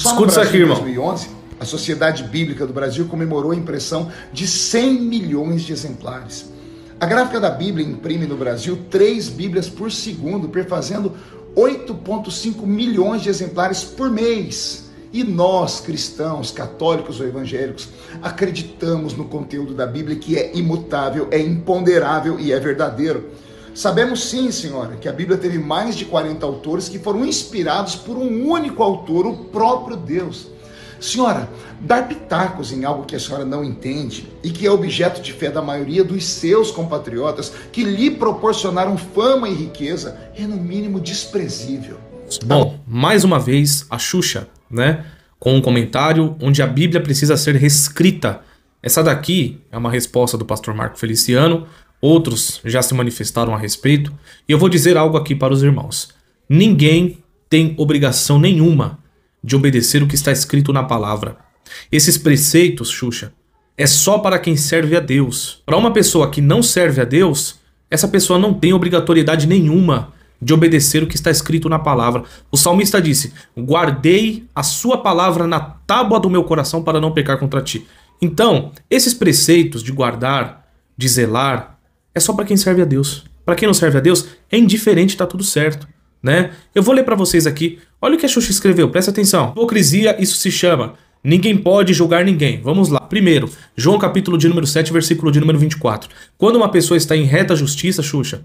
Só Escuta no Brasil, aqui, irmão. em 2011, a Sociedade Bíblica do Brasil comemorou a impressão de 100 milhões de exemplares. A gráfica da Bíblia imprime no Brasil três Bíblias por segundo, perfazendo 8,5 milhões de exemplares por mês. E nós, cristãos, católicos ou evangélicos, acreditamos no conteúdo da Bíblia que é imutável, é imponderável e é verdadeiro. Sabemos sim, senhora, que a Bíblia teve mais de 40 autores que foram inspirados por um único autor, o próprio Deus. Senhora, dar pitacos em algo que a senhora não entende e que é objeto de fé da maioria dos seus compatriotas que lhe proporcionaram fama e riqueza é no mínimo desprezível. Bom, mais uma vez a Xuxa, né? Com um comentário onde a Bíblia precisa ser reescrita. Essa daqui é uma resposta do pastor Marco Feliciano outros já se manifestaram a respeito, e eu vou dizer algo aqui para os irmãos. Ninguém tem obrigação nenhuma de obedecer o que está escrito na palavra. Esses preceitos, Xuxa, é só para quem serve a Deus. Para uma pessoa que não serve a Deus, essa pessoa não tem obrigatoriedade nenhuma de obedecer o que está escrito na palavra. O salmista disse: Guardei a sua palavra na tábua do meu coração para não pecar contra ti. Então, esses preceitos de guardar, de zelar, é só para quem serve a Deus. Para quem não serve a Deus, é indiferente, tá tudo certo, né? Eu vou ler para vocês aqui. Olha o que a Xuxa escreveu, presta atenção. Hipocrisia, isso se chama. Ninguém pode julgar ninguém. Vamos lá. Primeiro, João capítulo de número 7, versículo de número 24. Quando uma pessoa está em reta justiça, Xuxa,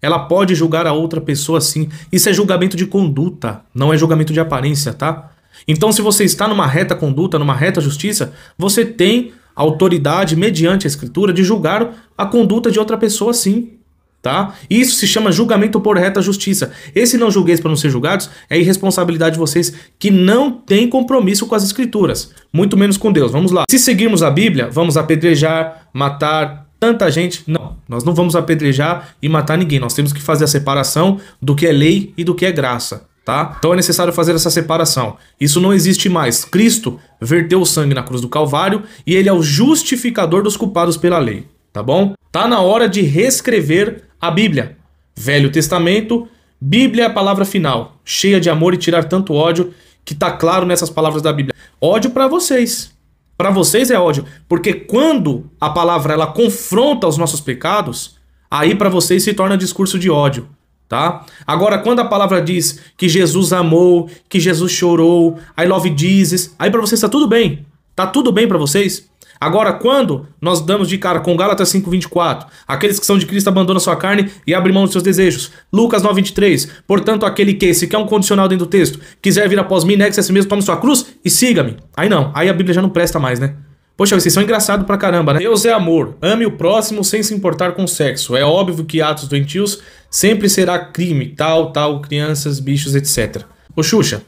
ela pode julgar a outra pessoa sim. Isso é julgamento de conduta, não é julgamento de aparência, tá? Então, se você está numa reta conduta, numa reta justiça, você tem autoridade mediante a escritura de julgar a conduta de outra pessoa sim. Tá? Isso se chama julgamento por reta justiça. Esse não julgueis para não ser julgados é irresponsabilidade de vocês que não têm compromisso com as escrituras, muito menos com Deus. Vamos lá. Se seguirmos a Bíblia, vamos apedrejar, matar tanta gente? Não, nós não vamos apedrejar e matar ninguém. Nós temos que fazer a separação do que é lei e do que é graça tá? Então é necessário fazer essa separação. Isso não existe mais. Cristo verteu o sangue na cruz do Calvário e ele é o justificador dos culpados pela lei, tá bom? Tá na hora de reescrever a Bíblia. Velho Testamento, Bíblia é a palavra final, cheia de amor e tirar tanto ódio que tá claro nessas palavras da Bíblia. Ódio para vocês. Para vocês é ódio, porque quando a palavra ela confronta os nossos pecados, aí para vocês se torna discurso de ódio tá? Agora, quando a palavra diz que Jesus amou, que Jesus chorou, I love Jesus, aí para vocês tá tudo bem. Tá tudo bem para vocês? Agora, quando nós damos de cara com Gálatas 5:24, aqueles que são de Cristo abandonam sua carne e abrem mão dos seus desejos. Lucas 9:23, portanto, aquele que, se quer é um condicional dentro do texto, quiser vir após mim, negue-se a si mesmo, tome sua cruz e siga-me. Aí não, aí a Bíblia já não presta mais, né? Poxa, vocês são engraçados pra caramba, né? Deus é amor, ame o próximo sem se importar com o sexo. É óbvio que atos doentios sempre será crime, tal, tal, crianças, bichos, etc. Ô Xuxa,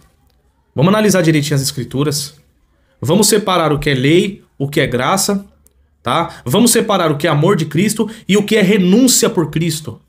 vamos analisar direitinho as escrituras. Vamos separar o que é lei, o que é graça, tá? Vamos separar o que é amor de Cristo e o que é renúncia por Cristo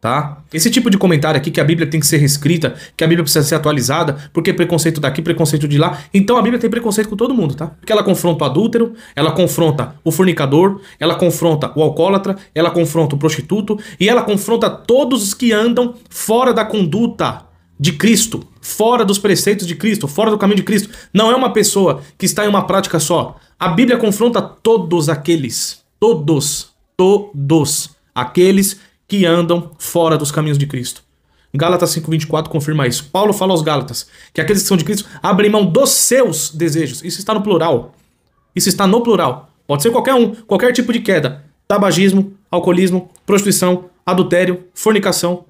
tá? Esse tipo de comentário aqui que a Bíblia tem que ser reescrita, que a Bíblia precisa ser atualizada, porque preconceito daqui, preconceito de lá. Então a Bíblia tem preconceito com todo mundo, tá? Porque ela confronta o adúltero, ela confronta o fornicador, ela confronta o alcoólatra, ela confronta o prostituto e ela confronta todos os que andam fora da conduta de Cristo, fora dos preceitos de Cristo, fora do caminho de Cristo. Não é uma pessoa que está em uma prática só. A Bíblia confronta todos aqueles, todos, todos aqueles que andam fora dos caminhos de Cristo. Gálatas 5,24 confirma isso. Paulo fala aos Gálatas que aqueles que são de Cristo abrem mão dos seus desejos. Isso está no plural. Isso está no plural. Pode ser qualquer um, qualquer tipo de queda: tabagismo, alcoolismo, prostituição, adultério, fornicação.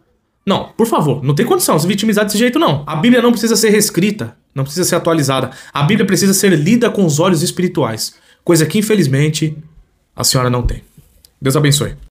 Não, por favor, não tem condição se vitimizar desse jeito, não. A Bíblia não precisa ser reescrita, não precisa ser atualizada. A Bíblia precisa ser lida com os olhos espirituais, coisa que infelizmente a senhora não tem. Deus abençoe.